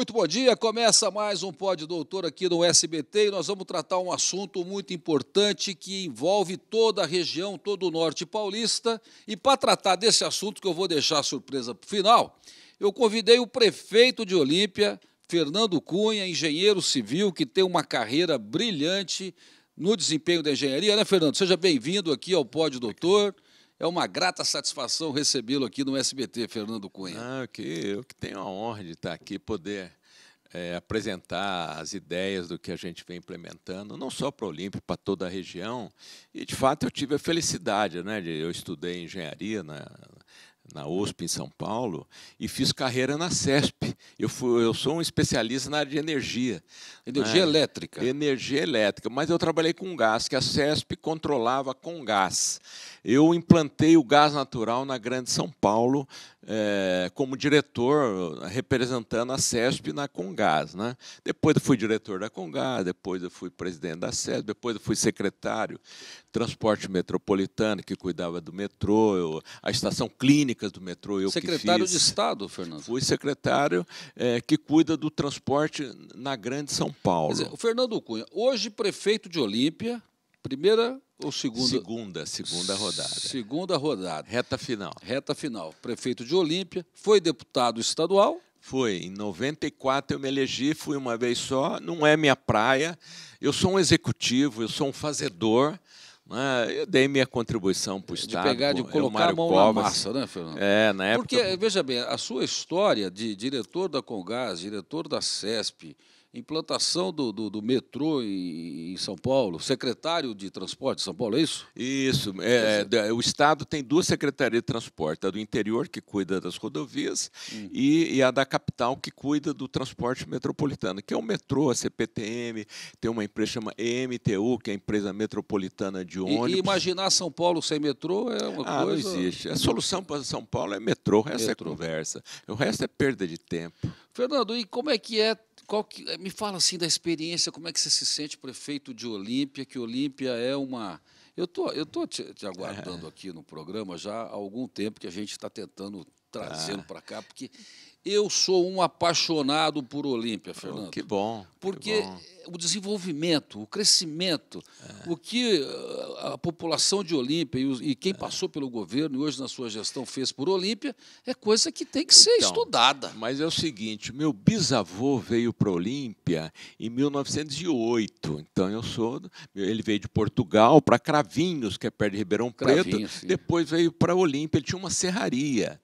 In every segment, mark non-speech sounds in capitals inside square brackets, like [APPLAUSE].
Muito bom dia, começa mais um Pod Doutor aqui no SBT e nós vamos tratar um assunto muito importante que envolve toda a região, todo o norte paulista. E para tratar desse assunto, que eu vou deixar surpresa para o final, eu convidei o prefeito de Olímpia, Fernando Cunha, engenheiro civil, que tem uma carreira brilhante no desempenho da engenharia, né, Fernando? Seja bem-vindo aqui ao Pod Doutor. É uma grata satisfação recebê-lo aqui no SBT, Fernando Cunha. Ah, que, eu que tenho a honra de estar aqui, poder é, apresentar as ideias do que a gente vem implementando, não só para o Olímpio, para toda a região. E, de fato, eu tive a felicidade, né, de, eu estudei engenharia na, na USP em São Paulo e fiz carreira na CESP. Eu, fui, eu sou um especialista na área de energia. Energia né? elétrica. Energia elétrica, mas eu trabalhei com gás, que a CESP controlava com gás. Eu implantei o gás natural na Grande São Paulo é, como diretor, representando a CESP na Congás. Né? Depois eu fui diretor da Congás, depois eu fui presidente da CESP, depois eu fui secretário transporte metropolitano, que cuidava do metrô, eu, a estação Clínica do metrô, eu Secretário de Estado, Fernando. Fui secretário é, que cuida do transporte na grande São Paulo. Dizer, o Fernando Cunha, hoje prefeito de Olímpia, primeira ou segunda? Segunda, segunda rodada. Segunda rodada. Reta final. Reta final. Prefeito de Olímpia, foi deputado estadual. Foi, em 94 eu me elegi, fui uma vez só, não é minha praia. Eu sou um executivo, eu sou um fazedor. Né? Eu dei minha contribuição para o Estado. De pegar, de colocar a mão Covas. na massa, né, Fernando? É, na época... Porque, veja bem, a sua história de diretor da Congás, diretor da CESP, implantação do, do, do, metrô em, São Paulo, secretário de transporte de São Paulo, é isso? Isso. É, é, o Estado tem duas secretarias de transporte, a do interior, que cuida das rodovias, hum. e, e, a da capital, que cuida do transporte metropolitano, que é o metrô, a CPTM, tem uma empresa chamada EMTU, que é a empresa metropolitana de ônibus. E, e imaginar São Paulo sem metrô é uma ah, coisa... não existe. A solução para São Paulo é metrô, o resto é metrô. é conversa. O resto é perda de tempo. Fernando, e como é que é que, eh, me fala assim da experiência, como é que você se sente prefeito de Olímpia, que Olímpia é uma. Eu tô, eu tô te, te aguardando é. aqui no programa já há algum tempo que a gente está tentando trazendo ah. para cá, porque eu sou um apaixonado por Olímpia, Fernando. Oh, que bom. Porque que bom. o desenvolvimento, o crescimento, é. o que eh, a população de Olímpia e quem é. passou pelo governo e hoje na sua gestão fez por Olímpia é coisa que tem que ser então, estudada. Mas é o seguinte, meu bisavô veio para Olímpia em 1908. Então eu sou, ele veio de Portugal para Cravinhos, que é perto de Ribeirão Preto. Depois veio para Olímpia, ele tinha uma serraria.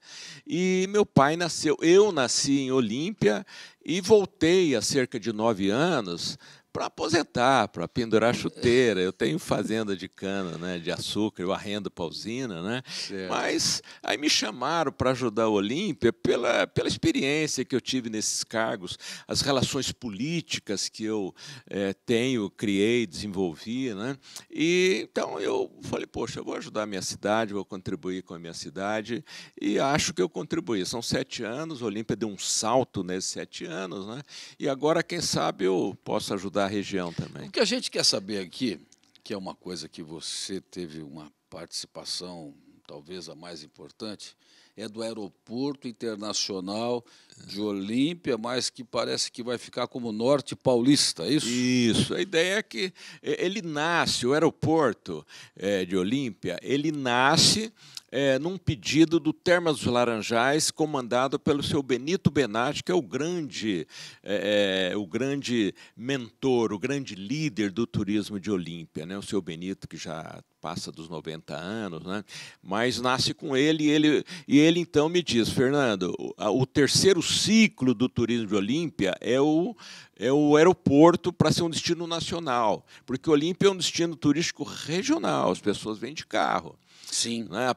E meu pai nasceu, eu eu nasci em Olímpia e voltei há cerca de nove anos para aposentar, para pendurar chuteira. Eu tenho fazenda de cana, né, de açúcar, eu arrendo para usina, né? Certo. Mas aí me chamaram para ajudar o Olímpia pela, pela experiência que eu tive nesses cargos, as relações políticas que eu é, tenho, criei, desenvolvi, né? E então eu falei, poxa, eu vou ajudar a minha cidade, vou contribuir com a minha cidade e acho que eu contribuí. São sete anos, o Olímpia deu um salto nesses sete anos, né? E agora quem sabe eu posso ajudar região também. O que a gente quer saber aqui, que é uma coisa que você teve uma participação, talvez a mais importante, é do Aeroporto Internacional de Olímpia, mas que parece que vai ficar como Norte Paulista, é isso? Isso. A ideia é que é, ele nasce, o aeroporto é, de Olímpia, ele nasce é, num pedido do Termas dos Laranjais, comandado pelo seu Benito Benatti, que é o grande, é, é, o grande mentor, o grande líder do turismo de Olímpia. Né? O seu Benito, que já passa dos 90 anos, né? mas nasce com ele e ele, e ele então me diz, Fernando, o, o terceiro ciclo do turismo de Olímpia é o, é o aeroporto para ser um destino nacional, porque Olímpia é um destino turístico regional, as pessoas vêm de carro. Sim. Né?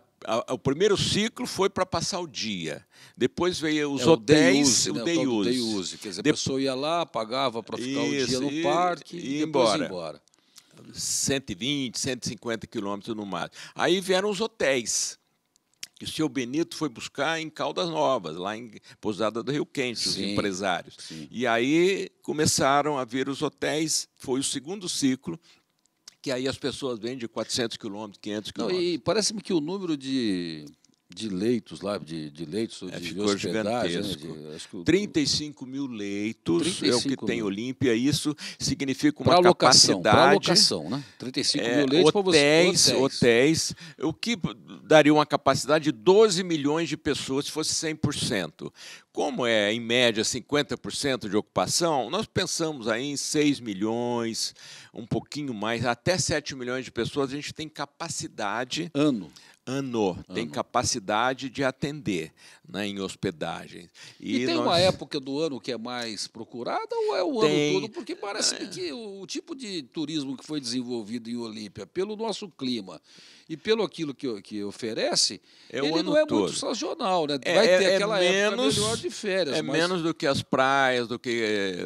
o primeiro ciclo foi para passar o dia. Depois veio os é, hotéis, o né, day use. O day use. Quer dizer, a pessoa ia lá, pagava para ficar o dia no e, parque e, e embora. embora. 120, 150 quilômetros no máximo. Aí vieram os hotéis que o seu Benito foi buscar em Caldas Novas, lá em Pousada do Rio Quente, os empresários. Sim. E aí começaram a vir os hotéis, foi o segundo ciclo, que aí as pessoas vêm de 400 quilômetros, 500 quilômetros. E parece-me que o número de de leitos lá, de, de leitos é, de ficou gigantesco. Né? De, o... 35 mil leitos 35 é o que mil. tem Olímpia. Isso significa uma pra locação, capacidade. Locação, né? 35 é, mil leitos para você. Hotéis, hotéis, o que daria uma capacidade de 12 milhões de pessoas se fosse 100%. Como é, em média, 50% de ocupação, nós pensamos aí em 6 milhões, um pouquinho mais, até 7 milhões de pessoas, a gente tem capacidade. Ano ano, ano. tem capacidade de atender né, em hospedagem. E, e tem nós... uma época do ano que é mais procurada ou é o tem... ano todo? Porque parece é... que o, tipo de turismo que foi desenvolvido em Olímpia, pelo nosso clima e pelo aquilo que, que oferece, é o ele ano não é todo. muito sazonal, né? É, Vai é, ter é, é aquela menos, época melhor de férias. É mas... menos do que as praias, do que eh,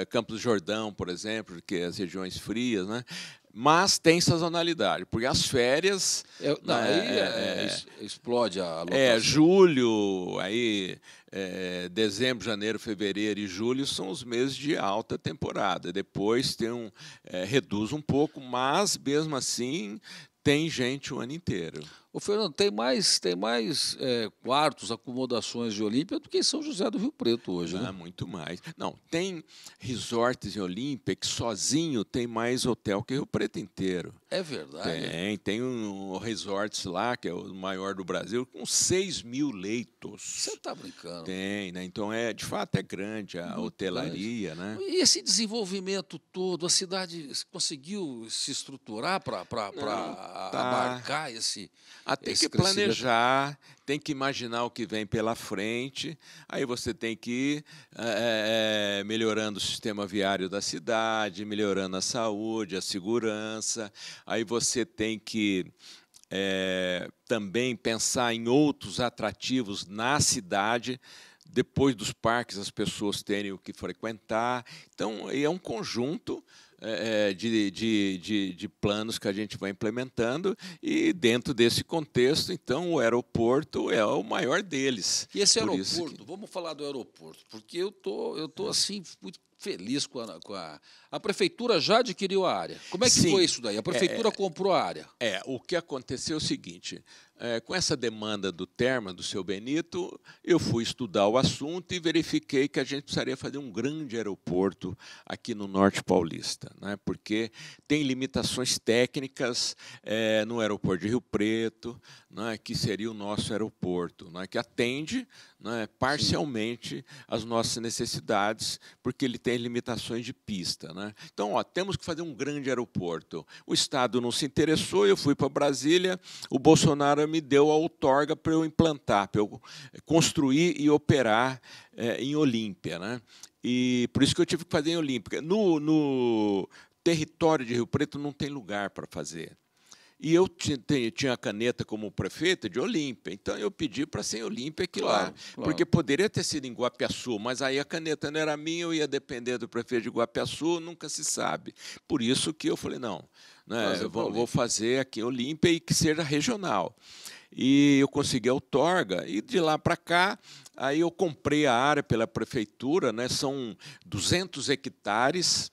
eh, Campos do Jordão, por exemplo, que as regiões frias, né? mas tem sazonalidade, porque as férias. não, né, aí é, é, é explode a é, lotação. É, julho, aí é, dezembro, janeiro, fevereiro e julho são os meses de alta temporada. Depois tem um, é, reduz um pouco, mas mesmo assim tem gente o ano inteiro. Ô, Fernando, tem mais, tem mais é, quartos, acomodações de Olímpia do que em São José do Rio Preto hoje, né? ah, né? Muito mais. Não, tem resorts em Olímpia que sozinho tem mais hotel que Rio Preto inteiro. É verdade. Tem, tem um resort lá, que é o maior do Brasil, com 6 mil leitos. Você está brincando. Tem, né? Então, é, de fato, é grande a muito hotelaria, grande. né? E esse desenvolvimento todo, a cidade conseguiu se estruturar para tá. abarcar esse ah, tem que planejar, tem que imaginar o que vem pela frente, aí você tem que ir é, melhorando o sistema viário da cidade, melhorando a saúde, a segurança, aí você tem que é, também pensar em outros atrativos na cidade, depois dos parques as pessoas terem o que frequentar. Então, é um conjunto eh, eh, de, de, de, de, planos que a gente vai implementando, e dentro desse contexto, então, o aeroporto é o maior deles. E esse Por aeroporto, que... vamos falar do aeroporto, porque eu tô, eu tô assim, muito feliz com a, com a, a. prefeitura já adquiriu a área. Como é que Sim, foi isso daí? A prefeitura é, é. comprou a área. É, o que aconteceu é o seguinte: é, com essa demanda do Terma, do seu Benito, eu fui estudar o assunto e verifiquei que a gente precisaria fazer um grande aeroporto aqui no Norte Paulista, né, porque tem limitações técnicas é, no aeroporto de Rio Preto, né, que seria o nosso aeroporto, né, que atende né, parcialmente Sim. as nossas necessidades, porque ele tem limitações de pista. Né? Então, ó, temos que fazer um grande aeroporto. O Estado não se interessou, eu fui para Brasília, o Bolsonaro me deu a outorga para eu implantar, para eu eh, construir e operar é, em Olímpia. Né? E por isso que eu tive que fazer em Olímpia. No, no território de Rio Preto não tem lugar para fazer. E eu tinha a caneta como prefeita de Olímpia, então eu pedi para ser em Olímpia aqui claro, lá, claro. porque poderia ter sido em Guapiaçu, mas aí a caneta não era minha, eu ia depender do prefeito de Guapiaçu, nunca se sabe. Por isso que eu falei, não, né, eu vou, vou fazer aqui em Olímpia e que seja regional. E eu consegui a outorga, e de lá para cá, aí eu comprei a área pela prefeitura, né, são 200 hectares,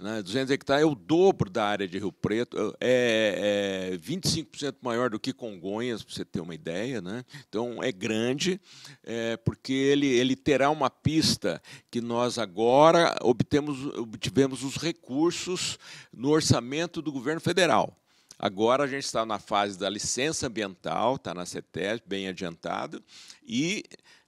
né? 200 hectares é o dobro da área de Rio Preto, é, é 25% maior do que Congonhas, para você ter uma ideia. Né? Então, é grande, é, porque ele, ele terá uma pista que nós agora obtemos, obtivemos os recursos no orçamento do governo federal. Agora a gente está na fase da licença ambiental, está na CETES, bem adiantado, e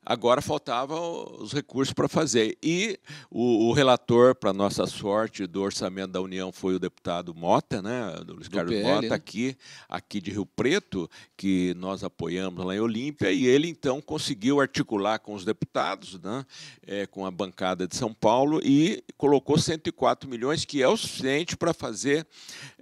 Agora faltavam os recursos para fazer. E o, o relator, para nossa sorte, do orçamento da União foi o deputado Mota, né? Do Luiz Carlos PL, Mota, né? aqui, aqui de Rio Preto, que nós apoiamos lá em Olímpia, e ele então conseguiu articular com os deputados, né? É, com a bancada de São Paulo, e colocou 104 milhões, que é o suficiente para fazer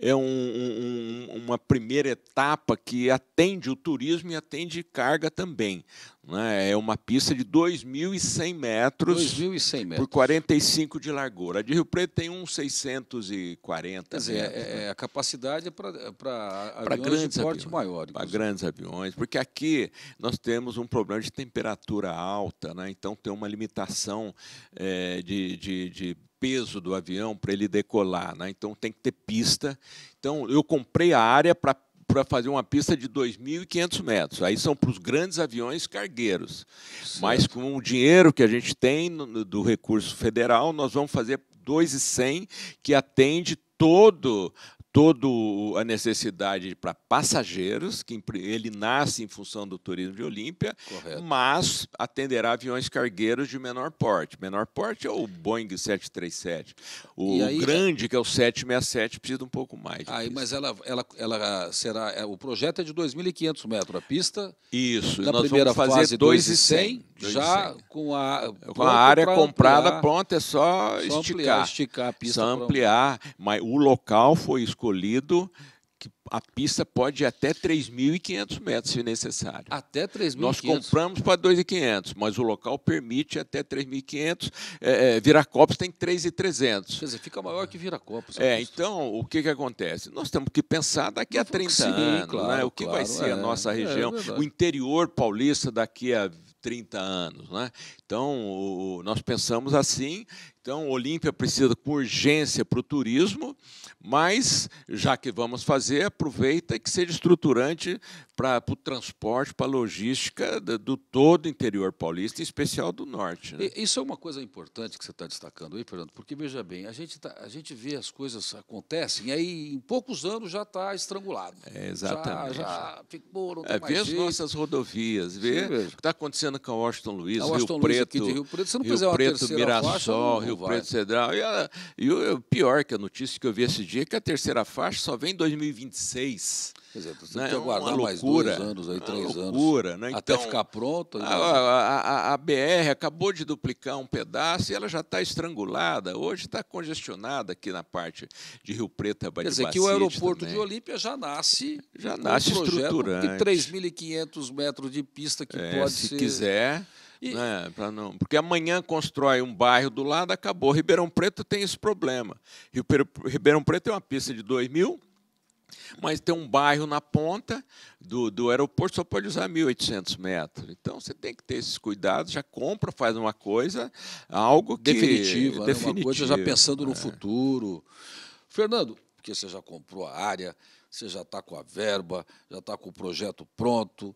é, um, um, uma primeira etapa que atende o turismo e atende carga também. Né? É uma pista de 2.100 metros, 2.100 metros por 45 de largura. A de Rio Preto tem um 640 Quer dizer, é, né? É, a capacidade é para é aviões de porte aviões, maior. Para grandes aviões, porque aqui nós temos um problema de temperatura alta, né? então tem uma limitação é, de, de, de peso do avião para ele decolar, né? então tem que ter pista. Então eu comprei a área para para fazer uma pista de 2.500 metros. Aí são para os grandes aviões cargueiros. Certo. Mas com o dinheiro que a gente tem no, do recurso federal, nós vamos fazer 2.100, que atende todo toda a necessidade para passageiros, que ele nasce em função do turismo de Olímpia, mas atenderá aviões cargueiros de menor porte. Menor porte é o Boeing 737. O, aí, grande, é que é o 767, precisa um pouco mais. Aí, mas ela, ela, ela será. É, o projeto é de 2.500 metros, a pista. Isso, na primeira vamos fazer 2,100, já 100. com a. Com a área comprada ampliar, pronta, é só, só esticar. Ampliar, esticar a pista. Só ampliar, mas o local foi escolhido escolhido que a pista pode ir até 3.500 metros, se necessário. Até 3.500? Nós compramos para 2.500, mas o local permite até 3.500. É, é, Viracopos tem 3.300. Quer dizer, fica maior que Viracopos. É, então, o que, que acontece? Nós temos que pensar daqui Não a 30 sim, anos, né? claro, né? o que claro, vai ser é, a nossa é, é região, é o interior paulista daqui a 30 anos. Né? Então, o, nós pensamos assim. Então, Olímpia precisa com urgência para o turismo, mas já que vamos fazer, aproveita e que seja estruturante para o transporte, para a logística do, do todo o interior paulista, em especial do norte. Né? Isso é uma coisa importante que você está destacando aí, Fernando, porque veja bem, a gente, tá, a gente vê as coisas acontecem e aí em poucos anos já está estrangulado. É, exatamente. Já, já ficou, não tem é, mais Vê jeito. as nossas rodovias, vê Sim, o que está acontecendo com a Washington Luiz, a Washington Rio, Luiz Preto, Rio Preto. Se não Rio Preto, Mirassol, faixa, não Rio vai. Preto Cedral. E, a, e o pior que a notícia que eu vi esse dia é que a terceira faixa só vem em 2025. 2006. Quer dizer, você né? tem que é aguardar mais dois anos, aí, é três loucura, anos, né? então, até ficar pronto. A, a, a, a, BR acabou de duplicar um pedaço e ela já está estrangulada. Hoje está congestionada aqui na parte de Rio Preto, Abadibacia. Quer dizer, que o aeroporto também. de Olímpia já nasce... Já nasce um estruturante. E 3.500 metros de pista que é, pode se ser... Se quiser... E... Né, não, porque amanhã constrói um bairro do lado, acabou. Ribeirão Preto tem esse problema. Ribeirão Preto é uma pista de 2 mil, mas tem um bairro na ponta do, do aeroporto, só pode usar 1.800 metros. Então, você tem que ter esses cuidados, já compra, faz uma coisa, algo que... Definitiva, né? uma coisa já pensando no é. futuro. Fernando, porque você já comprou a área, você já está com a verba, já está com o projeto pronto,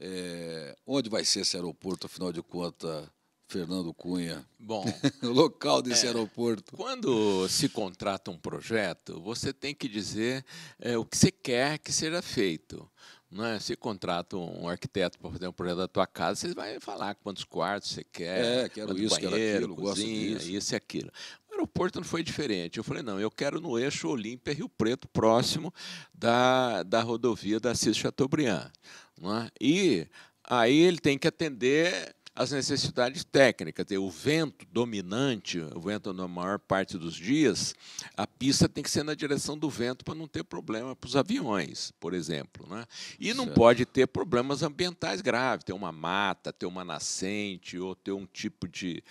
é, onde vai ser esse aeroporto, afinal de contas? Fernando Cunha. Bom, [LAUGHS] o local desse é, aeroporto. Quando se contrata um projeto, você tem que dizer é, o que você quer que seja feito. Não é? Se contrata um arquiteto para fazer um projeto da tua casa, você vai falar quantos quartos você quer, é, quero isso, banheiro, quero aquilo, cozinha, gosto disso. isso e aquilo. O aeroporto não foi diferente. Eu falei, não, eu quero no eixo Olímpia Rio Preto, próximo da, da rodovia da Assis Chateaubriand. Não é? E aí ele tem que atender as necessidades técnicas. O vento dominante, o vento na maior parte dos dias, a pista tem que ser na direção do vento para não ter problema para os aviões, por exemplo. Né? E não certo. pode ter problemas ambientais graves, ter uma mata, ter uma nascente, ou ter um tipo de,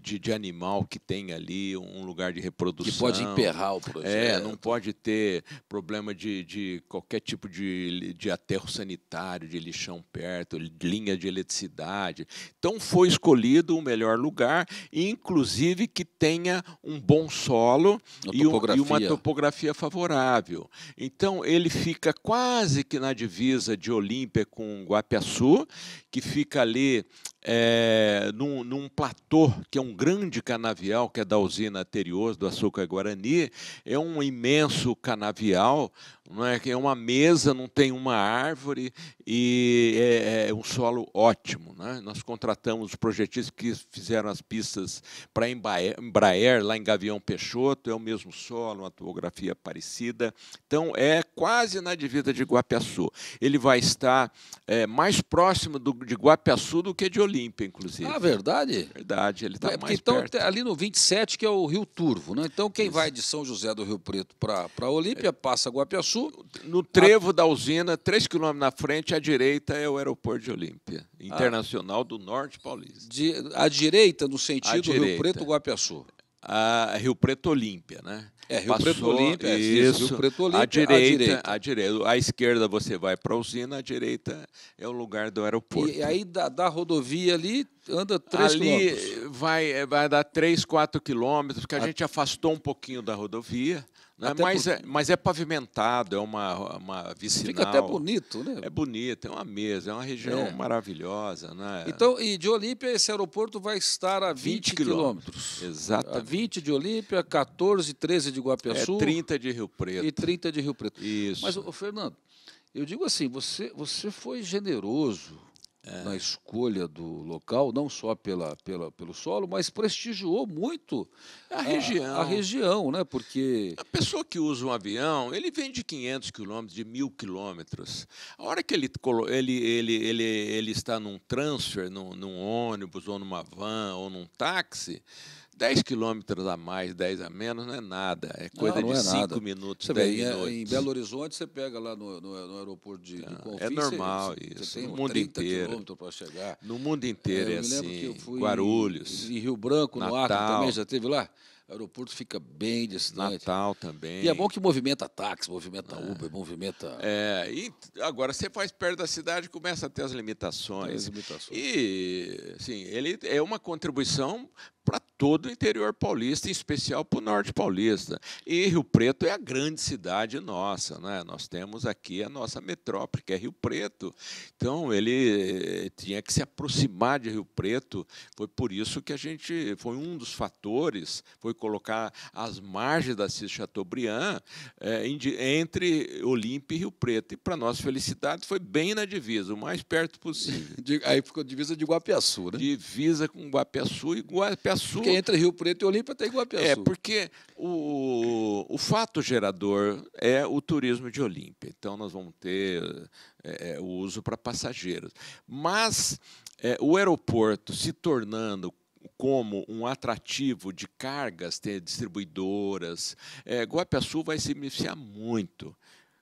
de, de animal que tem ali um lugar de reprodução. Que pode emperrar o é, projeto. É, não pode ter problema de, de qualquer tipo de, de aterro sanitário, de lixão perto, linha de eletricidade. Então, não foi escolhido o melhor lugar, inclusive que tenha um bom solo e, um, e, uma topografia favorável. Então ele fica quase que na divisa de Olímpia com Guapiaçu, que fica ali é, num, num, platô que é um grande canavial, que é da usina anterior do Açúcar Guarani, é um imenso canavial, não é? é uma mesa, não tem uma árvore e é, é, é um solo ótimo. Né? Nós contratamos os projetistas que fizeram as pistas para Embraer, lá em Gavião Peixoto, é o mesmo solo, uma topografia parecida. Então, é quase na divisa de Guapiaçu. Ele vai estar é, mais próximo do, de Guapiaçu do que de Olímpia, inclusive. Ah, verdade? Verdade, ele está é, mais então, perto. Ali no 27, que é o Rio Turvo. Né? Então, quem Isso. vai de São José do Rio Preto para Olímpia, é. passa Guapiaçu, sul. No trevo a... da usina, três quilômetros na frente, à direita é o aeroporto de Olímpia, ah. internacional do norte paulista. De, à direita, no sentido direita. Rio Preto, Guapiaçu. A Rio Preto Olímpia, né? É, Rio Passou, Preto Olímpia, é, isso, Rio Preto Olímpia, à direita, à direita. À esquerda você vai para a usina, à direita é o lugar do aeroporto. E aí da, da rodovia ali anda 3 ali quilômetros. Vai, vai dar 3, 4 quilômetros, porque a, a gente afastou um pouquinho da rodovia, é, até mas, por... é, mas é pavimentado, é uma, uma vicinal. Fica até bonito, né? É bonito, é uma mesa, é uma região é. maravilhosa. Né? Então, e de Olímpia, esse aeroporto vai estar a 20, 20 quilômetros. quilômetros. Exatamente. A 20 de Olímpia, 14, 13 de Guapiaçu. É 30 de Rio Preto. E 30 de Rio Preto. Isso. Mas, ô, Fernando, eu digo assim, você, você foi generoso é. na escolha do local, não só pela, pela, pelo solo, mas prestigiou muito a, a, região. A região, né? Porque a pessoa que usa um avião, ele vem de 500 quilômetros, de mil quilômetros. A hora que ele, ele, ele, ele, ele está num transfer, num, num ônibus ou numa van ou num táxi 10 quilômetros a mais, 10 a menos, não é nada. É coisa não, não de 5 é minutos, 10 é, minutos. Em Belo Horizonte, você pega lá no, no, no aeroporto de, de ah, é Confins, É normal você, isso. Você tem no mundo inteiro. para chegar. No mundo inteiro é, é assim. Guarulhos. Em, em, Rio Branco, Natal, no Acre também, já teve lá? O aeroporto fica bem distante. Natal também. E é bom que movimenta táxi, movimenta é. Uber, movimenta. É, e agora você faz perto da cidade começa a ter as limitações. Tem as limitações. E, sim, ele é uma contribuição para todo o interior paulista, em especial para o norte paulista. E Rio Preto é a grande cidade nossa, né? Nós temos aqui a nossa metrópole, que é Rio Preto. Então, ele eh, tinha que se aproximar de Rio Preto. Foi por isso que a gente foi um dos fatores, foi colocar as margens da Cis Chateaubriand é, entre Olímpia e Rio Preto. E para nossa felicidade foi bem na divisa, o mais perto possível. [LAUGHS] Aí ficou divisa de Guapiaçu, né? Divisa com Guapiaçu e Guapiaçu porque entre Rio Preto e Olímpia tem tá Iguapiaçu. É, porque o, o fato gerador é o turismo de Olímpia. Então nós vamos ter é, é, o uso para passageiros. Mas é, o aeroporto se tornando como um atrativo de cargas, ter distribuidoras. É, Guapiaçu vai se beneficiar muito.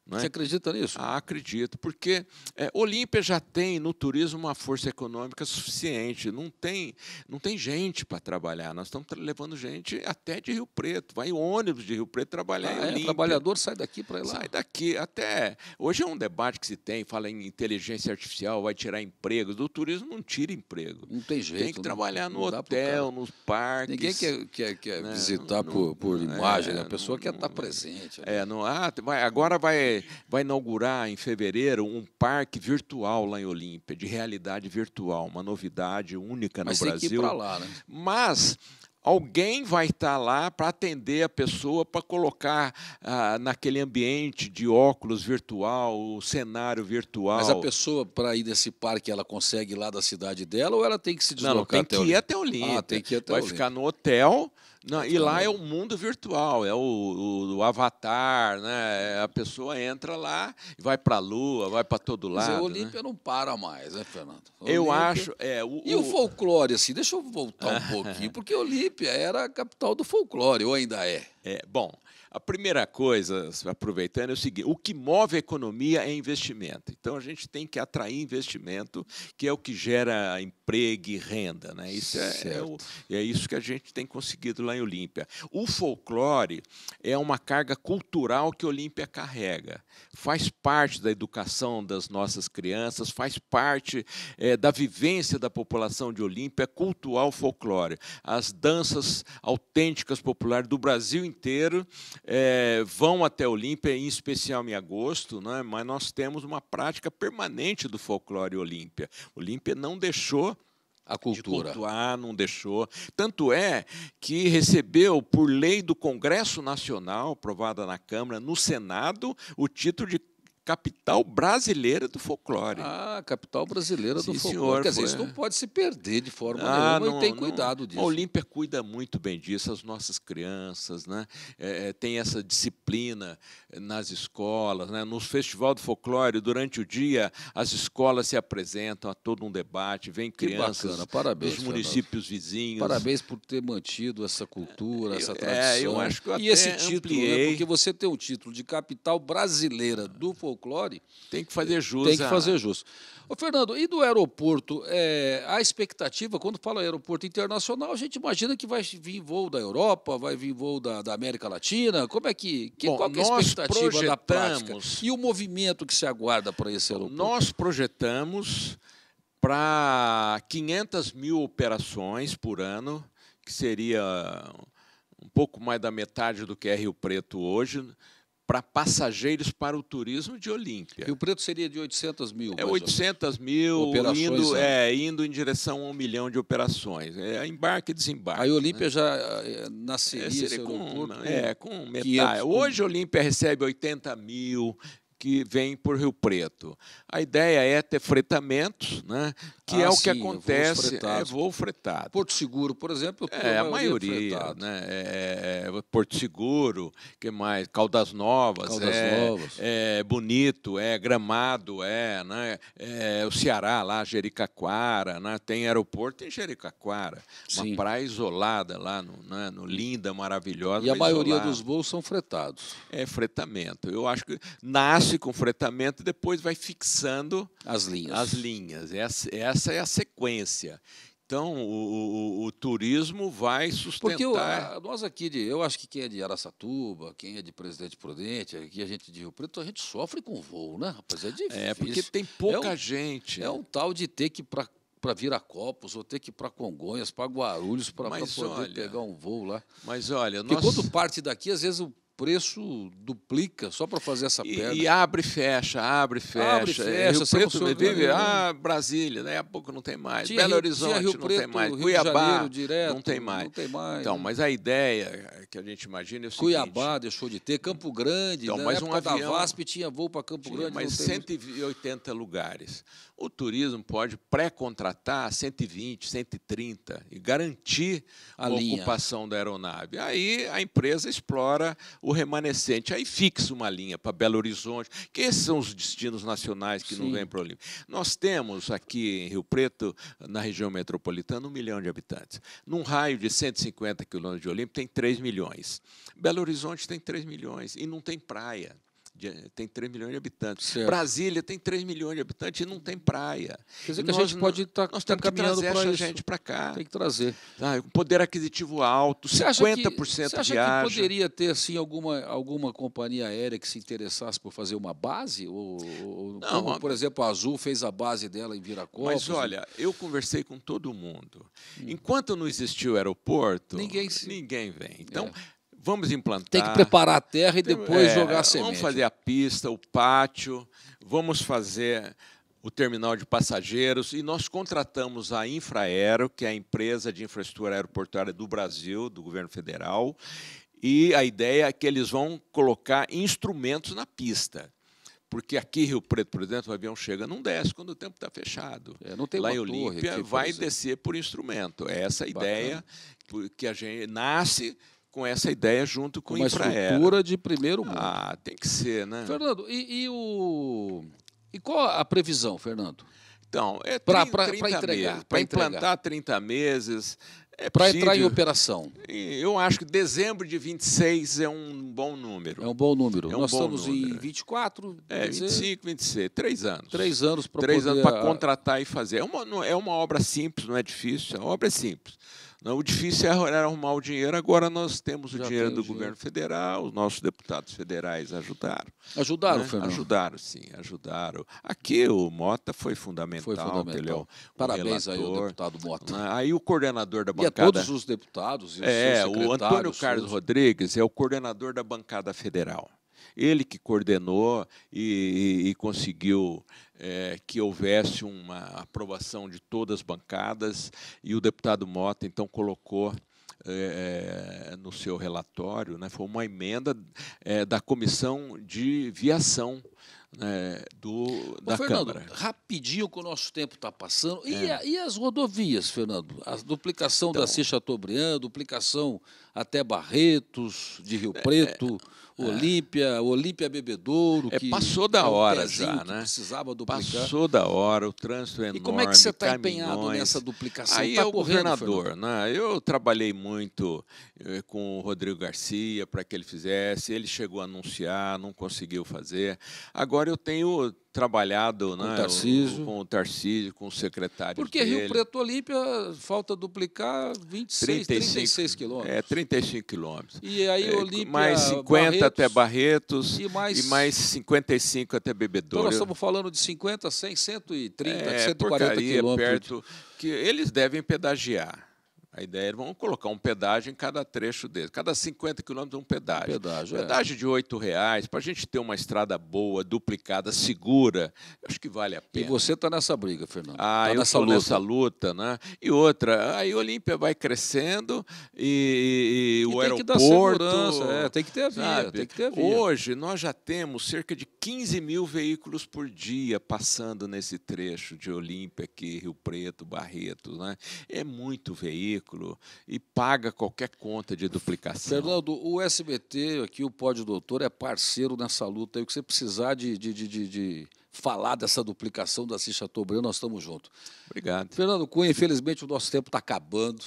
Né? Você é? acredita nisso? Ah, acredito, porque é, Olímpia já tem no turismo uma força econômica suficiente, não tem, não tem gente para trabalhar. Nós estamos levando gente até de Rio Preto, vai ônibus de Rio Preto trabalhar ah, é, trabalhador sai daqui para lá. Sai daqui, até hoje é um debate que se tem, fala em inteligência artificial, vai tirar emprego. Do turismo não tira emprego. Não tem jeito. Tem que né? trabalhar não, no não hotel, nos parques. Ninguém quer, quer, quer né? visitar não, por, por imagem, né? a é, pessoa quer estar tá presente. É, não, ah, vai, agora vai é, vai, inaugurar em fevereiro um parque virtual lá em Olímpia, de realidade virtual, uma novidade única no Mas Brasil. Lá, né? Mas alguém vai estar lá para atender a pessoa, para colocar ah, naquele ambiente de óculos virtual, o cenário virtual. Mas a pessoa, para ir desse parque, ela consegue ir lá da cidade dela ou ela tem que se deslocar Não, tem até que ir até ah, Olímpia. Ah, tem que ir até vai ficar no hotel não, e lá é o mundo virtual, é o, o, o avatar, né? A pessoa entra lá, vai para a lua, vai para todo lado. Mas o Olímpia né? não para mais, né, Fernando? Olímpia... Eu acho. É, o, e o... folclore, assim, deixa eu voltar um pouquinho, [LAUGHS] porque Olímpia era a capital do folclore, ou ainda é? É, bom. A primeira coisa, aproveitando, é o seguinte: o que move a economia é investimento. Então a gente tem que atrair investimento, que é o que gera emprego e renda. Né? Isso é, é, o, é isso que a gente tem conseguido lá em Olímpia. O folclore é uma carga cultural que Olímpia carrega. Faz parte da educação das nossas crianças, faz parte é, da vivência da população de Olímpia, é cultural folclore. As danças autênticas populares do Brasil inteiro é, vão até Olímpia, em especial em agosto, né? mas nós temos uma prática permanente do folclore Olímpia. Olímpia não deixou a cultura. De cultuar, não deixou. Tanto é que recebeu, por lei do Congresso Nacional, aprovada na Câmara, no Senado, o título de capital brasileira do folclore. Ah, capital brasileira Sim, do folclore. Senhor, Quer dizer, isso não pode se perder de forma ah, nenhuma não, e tem não, cuidado disso. A Olímpia cuida muito bem disso, as nossas crianças, né? É, é tem essa disciplina eh, nas escolas, né? Nos festival do folclore, durante o dia, as escolas se apresentam a todo um debate, vem crianças Parabéns, dos municípios Fernando. vizinhos. Parabéns por ter mantido essa cultura, essa tradição. É, eu acho que eu e esse título, né? ampliei. né? porque você tem o título de capital brasileira do folclore folclore. Tem que fazer justo. Tem que fazer justo. Ô, Fernando, e do aeroporto? É, a expectativa, quando fala aeroporto internacional, a gente imagina que vai vir voo da Europa, vai vir voo da, da América Latina. Como é que. que Bom, qual que é a expectativa da prática? E o movimento que se aguarda para esse aeroporto? Nós projetamos para 500 mil operações por ano, que seria um pouco mais da metade do que é Rio Preto hoje para passageiros para o turismo de Olímpia. E o preto seria de 800 mil? É 800 mil, operações, indo, né? é, indo em direção a um milhão de operações. É, embarque e desembarque. Aí né? Olímpia né? já eh, nasceria é, com, com, é, com metade. Hoje Olímpia recebe 80 mil, que vem por Rio Preto. A ideia é ter fretamentos, né? que ah, é o sim, que acontece. é voo fretado. Porto Seguro, por exemplo, é a maioria. É né? É, é, Porto Seguro, que mais? Caldas Novas. Caldas é, Novas. É Bonito, é Gramado, é, né? é o Ceará lá, Jericaquara. Né? Tem aeroporto em Jericaquara. Sim. Uma praia isolada lá, no, né? no linda, maravilhosa. E a maioria isolada. dos voos são fretados. É fretamento. Eu acho que nasce Começa com fretamento, depois vai fixando as linhas. As linhas. Essa, é essa é a sequência. Então, o, o, o, turismo vai sustentar. Porque eu, nós aqui, de, eu acho que quem é de Araçatuba, quem é de Presidente Prudente, aqui a gente de Rio Preto, a gente sofre com voo, né, rapaz? É difícil. É, porque tem pouca é um, gente. É um tal de ter que ir para para Viracopos, ou ter que ir para Congonhas, para Guarulhos, para poder olha, pegar um voo lá. Mas olha, nós... quando parte daqui, às vezes o preço duplica só para fazer essa pedra. E, e, abre e fecha, abre e fecha. Abre e fecha. É, você vive, ah, Brasília, daí a pouco não tem mais. Tinha Belo Rio, Horizonte Rio não Preto, tem mais. Rio Cuiabá Janeiro, direto, não tem mais. Não tem mais. Então, mas a ideia que a gente imagina é o Cuiabá seguinte. Cuiabá deixou de ter, Campo Grande, então, mas um avião, da VASP tinha voo para Campo tinha, Grande. Mas 180 lugares. O turismo pode pré-contratar 120, 130 e garantir a, a ocupação da aeronave. Aí a empresa explora o o remanescente. Aí fixa uma linha para Belo Horizonte, que esses são os destinos nacionais que Sim. não vêm para o Olímpico. Nós temos aqui em Rio Preto, na região metropolitana, um milhão de habitantes. Num raio de 150 quilômetros de Olímpico, tem 3 milhões. Belo Horizonte tem 3 milhões e não tem praia tem 3 milhões de habitantes. Certo. Brasília tem 3 milhões de habitantes e não tem praia. Quer dizer que nós, a gente pode estar tá, nós tá caminhando para isso. gente para cá. Tem que trazer. Tá, poder aquisitivo alto, você 50% acha que, você acha viaja. que poderia ter assim, alguma, alguma companhia aérea que se interessasse por fazer uma base? Ou, ou não, como, por exemplo, a Azul fez a base dela em Viracopos? Mas olha, eu conversei com todo mundo. Hum. Enquanto não existiu o aeroporto, ninguém, se... ninguém vem. Então... É vamos implantar. Tem que preparar a terra e depois é, jogar a semente. Vamos fazer a pista, o pátio, vamos fazer o terminal de passageiros e nós contratamos a Infraero, que é a empresa de infraestrutura aeroportuária do Brasil, do governo federal, e a ideia é que eles vão colocar instrumentos na pista. Porque aqui em Rio Preto, por exemplo, o avião chega, não desce quando o tempo está fechado. É, não tem Lá em Olímpia, aqui, vai descer por instrumento. É essa a ideia que a gente nasce com essa ideia junto com, uma Infraero. estrutura de primeiro mundo. Ah, tem que ser, né? Fernando, e, e o e qual a previsão, Fernando? Então, é para entregar, para implantar 30 meses, é para entrar em operação. Eu acho que dezembro de 26 é um bom número. É um bom número. É um Nós bom estamos número. em 24, é, 25, 26, é, três anos. Três anos para Três anos para contratar e fazer. É uma, é uma obra simples, não é difícil, é uma obra simples. Não, o difícil era é arrumar o dinheiro. Agora nós temos o Já dinheiro do o governo dinheiro. federal, os nossos deputados federais ajudaram. Ajudaram, né? Fernando? Ajudaram, sim, ajudaram. Aqui o Mota foi fundamental. Foi fundamental. Ele é Parabéns relator, aí ao deputado Mota. Né? Aí o coordenador da bancada... E a todos os deputados e os É, o Antônio Carlos seus... Rodrigues é o coordenador da bancada federal. Ele que coordenou e, e, e conseguiu é, que houvesse uma aprovação de todas as bancadas e o deputado Mota então colocou é, é no seu relatório, né, foi uma emenda é, da comissão de viação é, do, Ô, da Fernando, Câmara. Rapidinho que o nosso tempo está passando. E, é. a, e, as rodovias, Fernando? A duplicação então, da Cixa Chateaubriand, duplicação até Barretos, de Rio é, Preto. É. Olímpia, Olímpia Bebedouro. É, passou da é hora já, né? Precisava duplicar. Passou da hora, o trânsito é enorme. E como é que você está empenhado nessa duplicação? Aí tá é o governador, né? Eu trabalhei muito eh, com o Rodrigo Garcia para que ele fizesse. Ele chegou a anunciar, não conseguiu fazer. Agora eu tenho trabalhado né, com, né, o Tarcísio. com o Tarcísio, com o secretário. Porque dele. Rio Preto Olímpia falta duplicar 26, 35, 36 quilômetros. É, 35 quilômetros. E aí é, Olímpia. Mais 50 Barretos, até Barretos e mais, e mais 55 até Bebedouro. Então nós estamos falando de 50, 100, 130, é, 140 quilômetros. Perto, que eles devem pedagiar. A ideia era vamos colocar um pedágio em cada trecho dele. Cada 50 quilômetros um pedágio. Um pedágio, pedágio é. de R$ reais para a gente ter uma estrada boa, duplicada, segura. acho que vale a pena. E você está nessa briga, Fernando. Ah, tá nessa luta. Né? E outra, aí a Olímpia vai crescendo e, e, e o tem aeroporto... Tem que dar segurança, é, tem que ter a via, tem que ter via. Hoje nós já temos cerca de 15 mil veículos por dia passando nesse trecho de Olímpia aqui, Rio Preto, Barreto. Né? É muito veículo currículo e paga qualquer conta de duplicação. Fernando, o SBT, aqui o Pódio Doutor, é parceiro nessa luta. Aí, o que você precisar de, de, de, de falar dessa duplicação da Assis Chateaubriand, nós estamos juntos. Obrigado. Fernando Cunha, infelizmente o nosso tempo está acabando,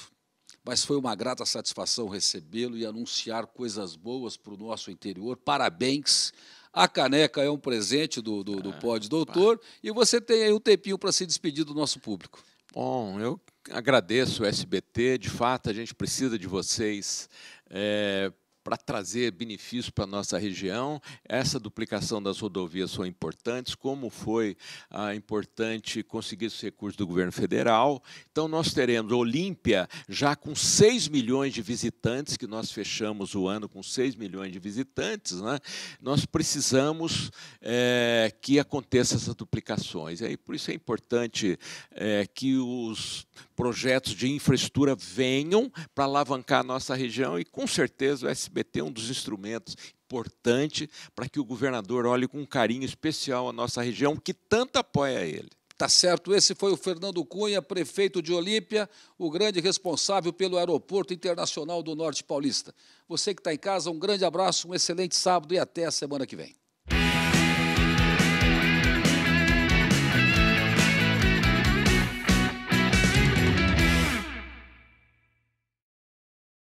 mas foi uma grata satisfação recebê-lo e anunciar coisas boas para o nosso interior. Parabéns. A caneca é um presente do, do, do ah, Pod Doutor. Pá. E você tem aí um tempinho para se despedir do nosso público. Bom, eu agradeço o SBT. De fato, a gente precisa de vocês é, para trazer benefícios para a nossa região. Essa duplicação das rodovias foi importante, como foi ah, importante conseguir esse recurso do governo federal. Então, nós teremos Olímpia já com 6 milhões de visitantes, que nós fechamos o ano com 6 milhões de visitantes. Né? Nós precisamos é, que aconteça essas duplicações. E aí, por isso é importante é, que os projetos de infraestrutura venham para alavancar a nossa região e, com certeza, o SB SBT é um dos instrumentos importantes para que o governador olhe com carinho especial a nossa região, que tanto apoia ele. Tá certo, esse foi o Fernando Cunha, prefeito de Olímpia, o grande responsável pelo Aeroporto Internacional do Norte Paulista. Você que está em casa, um grande abraço, um excelente sábado e até a semana que vem.